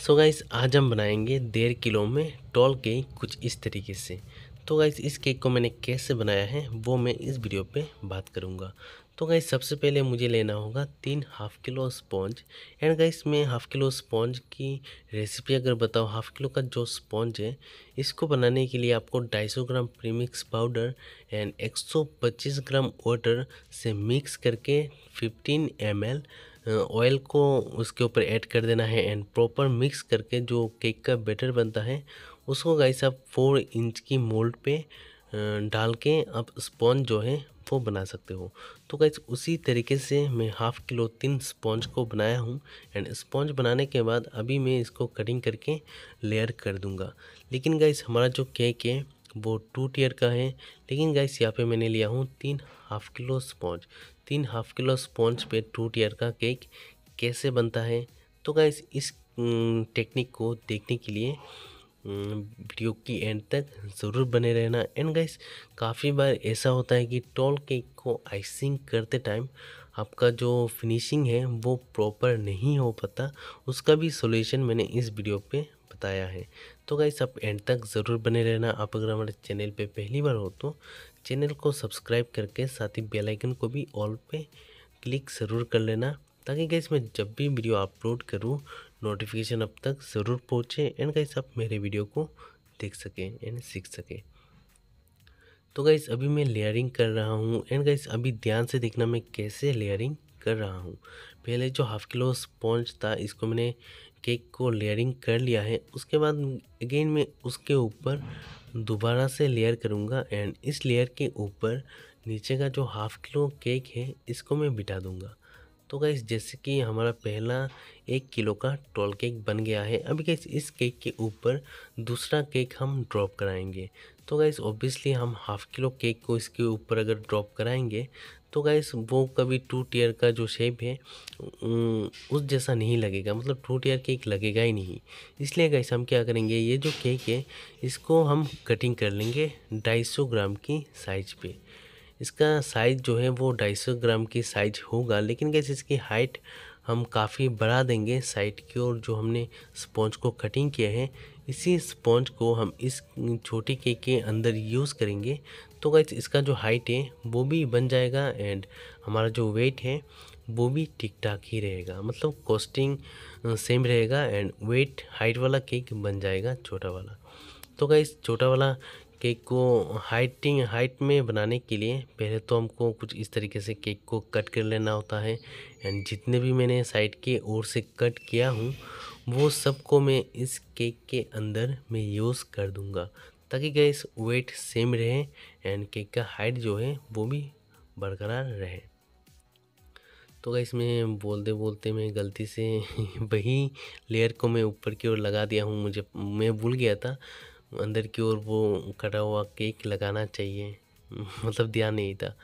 सो so guys आज हम बनाएंगे डेढ़ किलो में टॉल केक कुछ इस तरीके से तो गाइस इस केक को मैंने कैसे बनाया है वो मैं इस वीडियो पे बात करूँगा तो गाइस सबसे पहले मुझे लेना होगा तीन half kilo sponge and guys मैं हाफ़ किलो स्पॉन्ज की रेसिपी अगर बताऊँ हाफ़ किलो का जो स्पॉन्ज है इसको बनाने के लिए आपको सौ ग्राम प्रीमिक्स पाउडर एंड पच्चीस ग्राम वाटर से मिक्स करके फिफ्टीन एम ऑयल को उसके ऊपर ऐड कर देना है एंड प्रॉपर मिक्स करके जो केक का बैटर बनता है उसको गाइस आप फोर इंच की मोल्ड पे डाल के आप स्पॉन्ज जो है वो बना सकते हो तो गाइस उसी तरीके से मैं हाफ़ किलो तीन स्पॉन्ज को बनाया हूँ एंड स्पॉन्ज बनाने के बाद अभी मैं इसको कटिंग करके लेयर कर दूँगा लेकिन गाइस हमारा जो केक है वो टू टीयर का है लेकिन गाइस यहाँ पे मैंने लिया हूँ तीन हाफ़ किलो स्पॉन्ज तीन हाफ किलो स्पॉन्ज पे टू टीयर का केक कैसे बनता है तो गाइस इस टेक्निक को देखने के लिए वीडियो की एंड तक ज़रूर बने रहना एंड गाइस काफ़ी बार ऐसा होता है कि टॉल केक को आइसिंग करते टाइम आपका जो फिनिशिंग है वो प्रॉपर नहीं हो पाता उसका भी सोल्यूशन मैंने इस वीडियो पे बताया है तो गाइस आप एंड तक ज़रूर बने रहना आप अगर हमारे चैनल पे पहली बार हो तो चैनल को सब्सक्राइब करके साथ ही बेल आइकन को भी ऑल पे क्लिक ज़रूर कर लेना ताकि गैस मैं जब भी वीडियो अपलोड करूँ नोटिफिकेशन अब तक ज़रूर पहुँचे एंड गैस आप मेरे वीडियो को देख सकें एंड सीख सकें तो गैस अभी मैं लेयरिंग कर रहा हूँ एंड गैस अभी ध्यान से देखना मैं कैसे लेयरिंग कर रहा हूँ पहले जो हाफ किलो स्पॉन्ज था इसको मैंने केक को लेयरिंग कर लिया है उसके बाद अगेन मैं उसके ऊपर दोबारा से लेयर करूँगा एंड इस लेयर के ऊपर नीचे का जो हाफ़ किलो केक है इसको मैं बिठा दूँगा तो गैस जैसे कि हमारा पहला एक किलो का टोल केक बन गया है अभी गैस इस केक के ऊपर दूसरा केक हम ड्रॉप कराएंगे तो गैस ऑब्वियसली हम हाफ़ किलो केक को इसके ऊपर अगर ड्रॉप कराएंगे तो गैस वो कभी टू टीयर का जो शेप है उस जैसा नहीं लगेगा मतलब टू टीयर केक लगेगा ही नहीं इसलिए गैस हम क्या करेंगे ये जो केक है इसको हम कटिंग कर लेंगे ढाई सौ ग्राम की साइज पर इसका साइज़ जो है वो ढाई सौ ग्राम की साइज होगा लेकिन कैसे इसकी हाइट हम काफ़ी बढ़ा देंगे साइड की ओर जो हमने स्पॉन्ज को कटिंग किया है इसी स्पॉन्ज को हम इस छोटे केक के अंदर यूज़ करेंगे तो गैस इसका जो हाइट है वो भी बन जाएगा एंड हमारा जो वेट है वो भी ठीक ठाक ही रहेगा मतलब कॉस्टिंग सेम रहेगा एंड वेट हाइट वाला केक बन जाएगा छोटा वाला तो गाइस छोटा वाला केक को हाइटिंग हाइट में बनाने के लिए पहले तो हमको कुछ इस तरीके से केक को कट कर लेना होता है एंड जितने भी मैंने साइड के ओर से कट किया हूँ वो सबको मैं इस केक के अंदर मैं यूज़ कर दूँगा ताकि गैस वेट सेम रहे एंड केक का हाइट जो है वो भी बरकरार रहे तो गैस मैं बोलते बोलते मैं गलती से वही लेयर को मैं ऊपर की ओर लगा दिया हूँ मुझे मैं भूल गया था अंदर की ओर वो कटा हुआ केक लगाना चाहिए मतलब ध्यान नहीं था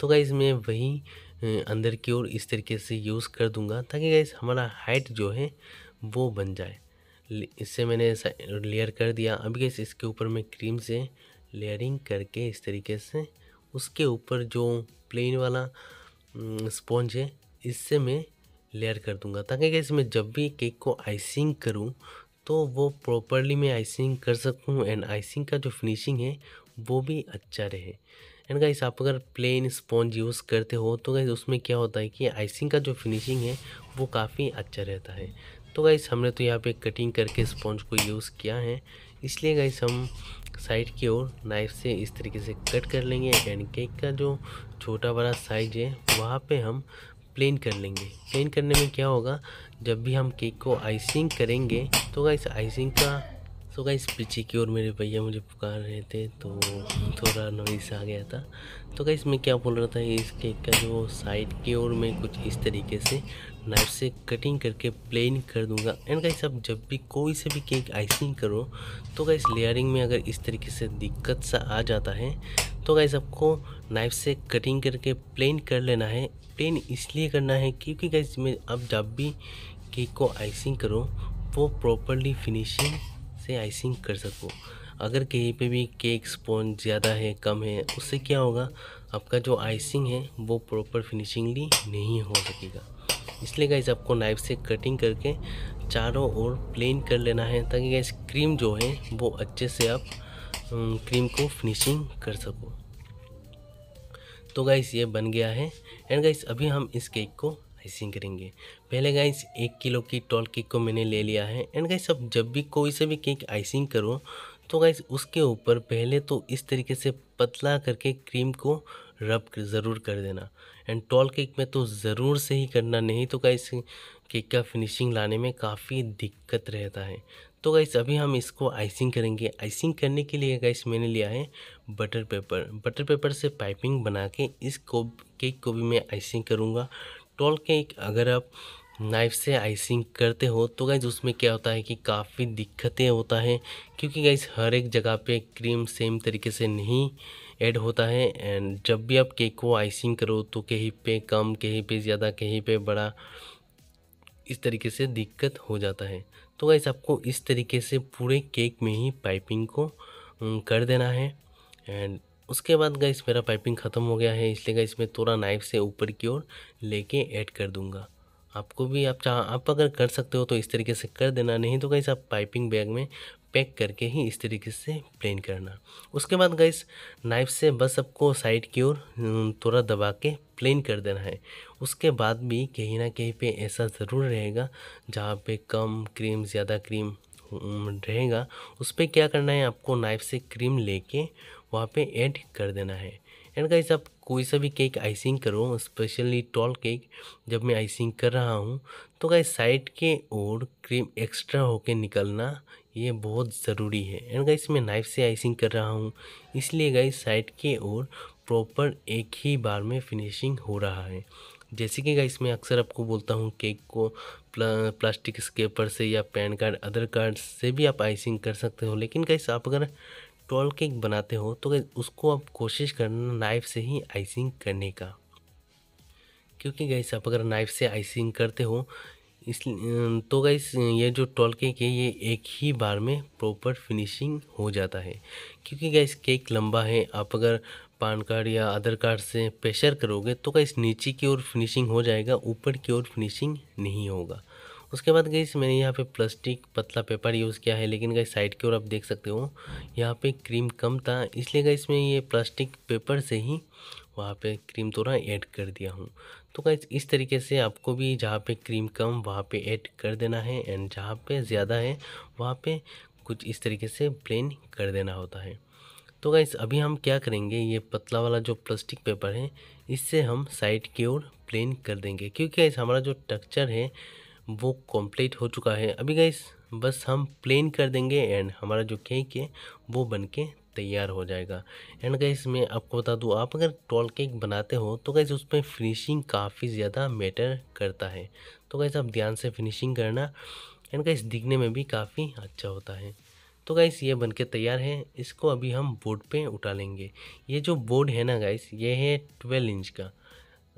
तो गाइस मैं वही अंदर की ओर इस तरीके से यूज़ कर दूंगा ताकि गाइस हमारा हाइट जो है वो बन जाए इससे मैंने लेयर कर दिया अभी गैस इसके ऊपर मैं क्रीम से लेयरिंग करके इस तरीके से उसके ऊपर जो प्लेन वाला स्पॉन्ज है इससे मैं लेयर कर दूंगा ताकि गैस मैं जब भी केक को आइसिंग करूँ तो वो प्रॉपरली मैं आइसिंग कर सकूँ एंड आइसिंग का जो फिनिशिंग है वो भी अच्छा रहे एंड गाइस आप अगर प्लेन स्पॉन्ज यूज़ करते हो तो गाइस उसमें क्या होता है कि आइसिंग का जो फिनिशिंग है वो काफ़ी अच्छा रहता है तो गाइस हमने तो यहाँ पे कटिंग करके स्पॉन्ज को यूज़ किया है इसलिए गाइस हम साइड की ओर नाइफ से इस तरीके से कट कर लेंगे एंड केक का जो छोटा बड़ा साइज है वहाँ पे हम प्लेन कर लेंगे प्लेन करने में क्या होगा जब भी हम केक को आइसिंग करेंगे तो गाइस आइसिंग का सो तो गाइस पीछे की ओर मेरे भैया मुझे पुकार रहे थे तो थोड़ा नॉइस आ गया था तो गाइस मैं क्या बोल रहा था इस केक का जो साइड की ओर मैं कुछ इस तरीके से नाइफ से कटिंग करके प्लेन कर दूंगा एंड गाइस आप जब भी कोई से भी केक आइसिंग करो तो गाइस लेयरिंग में अगर इस तरीके से दिक्कत सा आ जाता है तो गाइज़ आपको नाइफ से कटिंग करके प्लेन कर लेना है प्लेन इसलिए करना है क्योंकि गाइज में आप जब भी केक को आइसिंग करो वो प्रॉपरली फिनिशिंग से आइसिंग कर सको अगर कहीं पे भी केक स्पॉन ज़्यादा है कम है उससे क्या होगा आपका जो आइसिंग है वो प्रॉपर फिनिशिंगली नहीं हो सकेगा इसलिए गाइस आपको नाइफ से कटिंग करके चारों ओर प्लेन कर लेना है ताकि गैस क्रीम जो है वो अच्छे से आप क्रीम तो को फिनिशिंग कर सको तो गाइस ये बन गया है एंड गाइस अभी हम इस केक को आइसिंग करेंगे पहले गाइस एक किलो की टॉल केक को मैंने ले लिया है एंड गाइस अब जब भी कोई से भी केक आइसिंग करो तो गाइस उसके ऊपर पहले तो इस तरीके से पतला करके क्रीम को रब ज़रूर कर देना एंड टॉल केक में तो ज़रूर से ही करना नहीं तो गाइस केक का फिनिशिंग लाने में काफ़ी दिक्कत रहता है तो गैस अभी हम इसको आइसिंग करेंगे आइसिंग करने के लिए गैस मैंने लिया है बटर पेपर बटर पेपर से पाइपिंग बना के इस को केक को भी मैं आइसिंग करूँगा टॉल केक अगर आप नाइफ से आइसिंग करते हो तो गैस उसमें क्या होता है कि काफ़ी दिक्कतें होता है क्योंकि गैस हर एक जगह पे क्रीम सेम तरीके से नहीं ऐड होता है एंड जब भी आप केक को आइसिंग करो तो कहीं पे कम कहीं पे ज़्यादा कहीं पे बड़ा इस तरीके से दिक्कत हो जाता है तो गाइस आपको इस तरीके से पूरे केक में ही पाइपिंग को कर देना है एंड उसके बाद गाइस मेरा पाइपिंग ख़त्म हो गया है इसलिए गाइस मैं थोड़ा नाइफ से ऊपर की ओर लेके ऐड कर दूंगा आपको भी आप चाह आप अगर कर सकते हो तो इस तरीके से कर देना नहीं तो गाइस आप पाइपिंग बैग में पैक करके ही इस तरीके से प्लेन करना उसके बाद गैस नाइफ से बस आपको साइड की ओर हम्म, थोड़ा दबा के प्लेन कर देना है उसके बाद भी कहीं ना कहीं पे ऐसा ज़रूर रहेगा जहाँ पे कम क्रीम ज़्यादा क्रीम हम्म, रहेगा उस पर क्या करना है आपको नाइफ से क्रीम लेके वहाँ पे ऐड कर देना है एंड गाइस आप कोई सा भी केक आइसिंग करो स्पेशली टॉल केक जब मैं आइसिंग कर रहा हूँ तो गाइस साइड के ओर क्रीम एक्स्ट्रा होके निकलना ये बहुत ज़रूरी है एंड गाइस मैं नाइफ से आइसिंग कर रहा हूँ इसलिए गाइस साइड के ओर प्रॉपर एक ही बार में फिनिशिंग हो रहा है जैसे कि गाइस मैं अक्सर आपको बोलता हूँ केक को प्ला, प्लास्टिक स्केपर से या पैन कार्ड अदर कार्ड से भी आप आइसिंग कर सकते हो लेकिन गाइस आप अगर टोल केक बनाते हो तो उसको आप कोशिश करना नाइफ से ही आइसिंग करने का क्योंकि गैस आप अगर नाइफ से आइसिंग करते हो इस तो गैस ये जो टोल केक है ये एक ही बार में प्रॉपर फिनिशिंग हो जाता है क्योंकि गैस केक लंबा है आप अगर पान कार्ड या आधार कार्ड से प्रेशर करोगे तो गैस नीचे की ओर फिनिशिंग हो जाएगा ऊपर की ओर फिनिशिंग नहीं होगा उसके बाद गई मैंने यहाँ पे प्लास्टिक पतला पेपर यूज़ किया है लेकिन गई साइड की ओर आप देख सकते हो यहाँ पे क्रीम कम था इसलिए गई इसमें ये प्लास्टिक पेपर से ही वहाँ पे क्रीम थोड़ा ऐड कर दिया हूँ तो गई इस तरीके से आपको भी जहाँ पे क्रीम कम वहाँ पे ऐड कर देना है एंड जहाँ पे ज़्यादा है वहाँ पे कुछ इस तरीके से प्लेन कर देना होता है तो गई अभी हम क्या करेंगे ये पतला वाला जो प्लास्टिक पेपर है इससे हम साइड की ओर प्लेन कर देंगे क्योंकि गाइस हमारा जो टेक्चर है वो कंप्लीट हो चुका है अभी गाइस बस हम प्लेन कर देंगे एंड हमारा जो केक है वो बन के तैयार हो जाएगा एंड गाइस मैं आपको बता दूँ आप अगर टॉल केक बनाते हो तो उस उसमें फिनिशिंग काफ़ी ज़्यादा मैटर करता है तो गई आप ध्यान से फिनिशिंग करना एंड गाइस दिखने में भी काफ़ी अच्छा होता है तो गाइस ये बनके तैयार है इसको अभी हम बोर्ड पे उठा लेंगे ये जो बोर्ड है ना गाइस ये है ट्वेल्व इंच का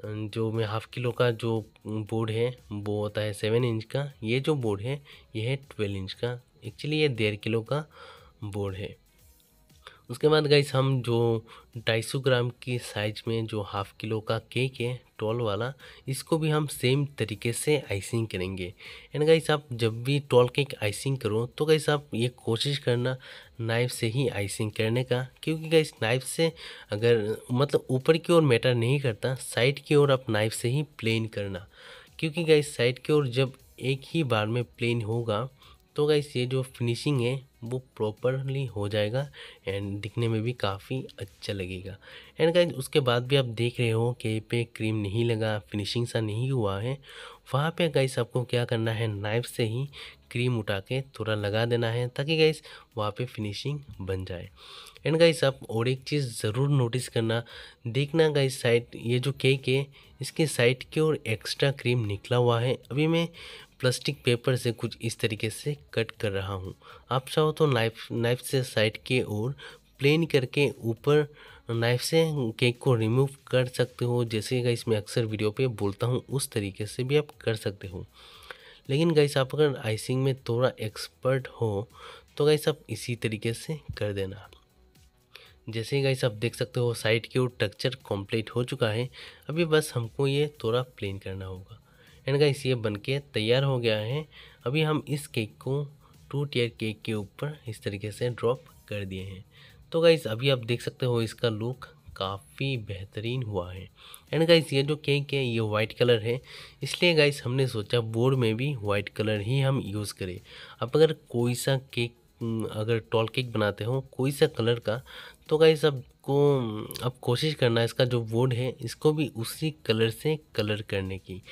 जो में हाफ़ किलो का जो बोर्ड है वो होता है सेवन इंच का ये जो बोर्ड है ये है ट्वेल्व इंच का एक्चुअली ये डेढ़ किलो का बोर्ड है उसके बाद गाइस हम जो ढाई ग्राम की साइज में जो हाफ़ किलो का केक है टॉल वाला इसको भी हम सेम तरीके से आइसिंग करेंगे एंड गाइस आप जब भी टॉल केक आइसिंग करो तो गई आप ये कोशिश करना नाइफ से ही आइसिंग करने का क्योंकि गाइस नाइफ से अगर मतलब ऊपर की ओर मैटर नहीं करता साइड की ओर आप नाइफ से ही प्लेन करना क्योंकि गाइस साइड की ओर जब एक ही बार में प्लेन होगा तो गाइस ये जो फिनिशिंग है वो प्रॉपरली हो जाएगा एंड दिखने में भी काफ़ी अच्छा लगेगा एंड गाइज उसके बाद भी आप देख रहे हो कि पे क्रीम नहीं लगा फिनिशिंग सा नहीं हुआ है वहाँ पे गाइस आपको क्या करना है नाइफ से ही क्रीम उठा के थोड़ा लगा देना है ताकि गाइस वहाँ पे फिनिशिंग बन जाए एंड गाइस आप और एक चीज़ ज़रूर नोटिस करना देखना गाइस साइड ये जो केक है इसके साइड की ओर एक्स्ट्रा क्रीम निकला हुआ है अभी मैं प्लास्टिक पेपर से कुछ इस तरीके से कट कर रहा हूँ आप चाहो तो नाइफ नाइफ से साइड के ओर प्लेन करके ऊपर नाइफ से केक को रिमूव कर सकते हो जैसे गाइस मैं अक्सर वीडियो पे बोलता हूँ उस तरीके से भी आप कर सकते हो लेकिन गाइस आप अगर आइसिंग में थोड़ा एक्सपर्ट हो तो गाइस आप इसी तरीके से कर देना जैसे ही गाइस आप देख सकते हो साइड की वो टक्चर कंप्लीट हो चुका है अभी बस हमको ये थोड़ा प्लेन करना होगा एंड गाइस ये बन के तैयार हो गया है अभी हम इस केक को टू टीयर केक के ऊपर इस तरीके से ड्रॉप कर दिए हैं तो गाइस अभी आप देख सकते हो इसका लुक काफ़ी बेहतरीन हुआ है एंड गाइस ये जो केक है ये वाइट कलर है इसलिए गाइस हमने सोचा बोर्ड में भी वाइट कलर ही हम यूज़ करें आप अगर कोई सा केक अगर टॉल केक बनाते हो कोई सा कलर का तो गाई को अब कोशिश करना है इसका जो बोर्ड है इसको भी उसी कलर से कलर करने की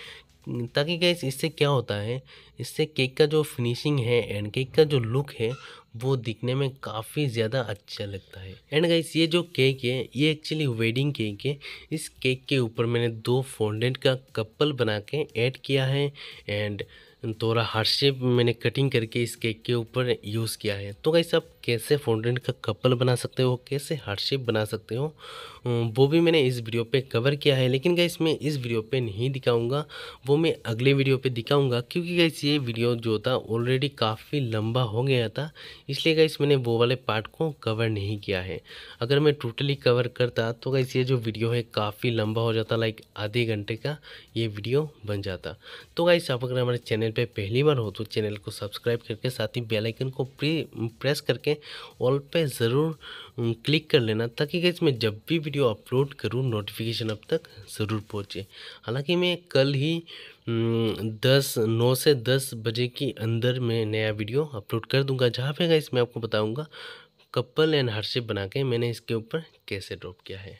ताकि गाइस इससे क्या होता है इससे केक का जो फिनिशिंग है एंड केक का जो लुक है वो दिखने में काफ़ी ज़्यादा अच्छा लगता है एंड गाइस ये जो केक है ये एक्चुअली वेडिंग केक है इस केक के ऊपर मैंने दो फोंडेंट का कपल बना के ऐड किया है एंड थोड़ा हार्ड शेप मैंने कटिंग करके इस केक के ऊपर यूज़ किया है तो गाइस आप कैसे फोनडेंट का कपल बना सकते हो कैसे हार्डशिप बना सकते हो वो भी मैंने इस वीडियो पे कवर किया है लेकिन गई मैं इस वीडियो पे नहीं दिखाऊंगा वो मैं अगले वीडियो पे दिखाऊंगा क्योंकि गई ये वीडियो जो था ऑलरेडी काफ़ी लंबा हो गया था इसलिए गई मैंने वो वाले पार्ट को कवर नहीं किया है अगर मैं टोटली कवर करता तो गई ये जो वीडियो है काफ़ी लंबा हो जाता लाइक आधे घंटे का ये वीडियो बन जाता तो गाइस आप अगर हमारे चैनल पर पहली बार हो तो चैनल को सब्सक्राइब करके साथ ही बेलाइकन को प्रेस करके करके ऑल पे ज़रूर क्लिक कर लेना ताकि गैस मैं जब भी वीडियो अपलोड करूँ नोटिफिकेशन अब तक ज़रूर पहुँचे हालांकि मैं कल ही दस नौ से दस बजे के अंदर मैं नया वीडियो अपलोड कर दूंगा जहाँ पे गैस मैं आपको बताऊँगा कपल एंड हर्षिप बना के मैंने इसके ऊपर कैसे ड्रॉप किया है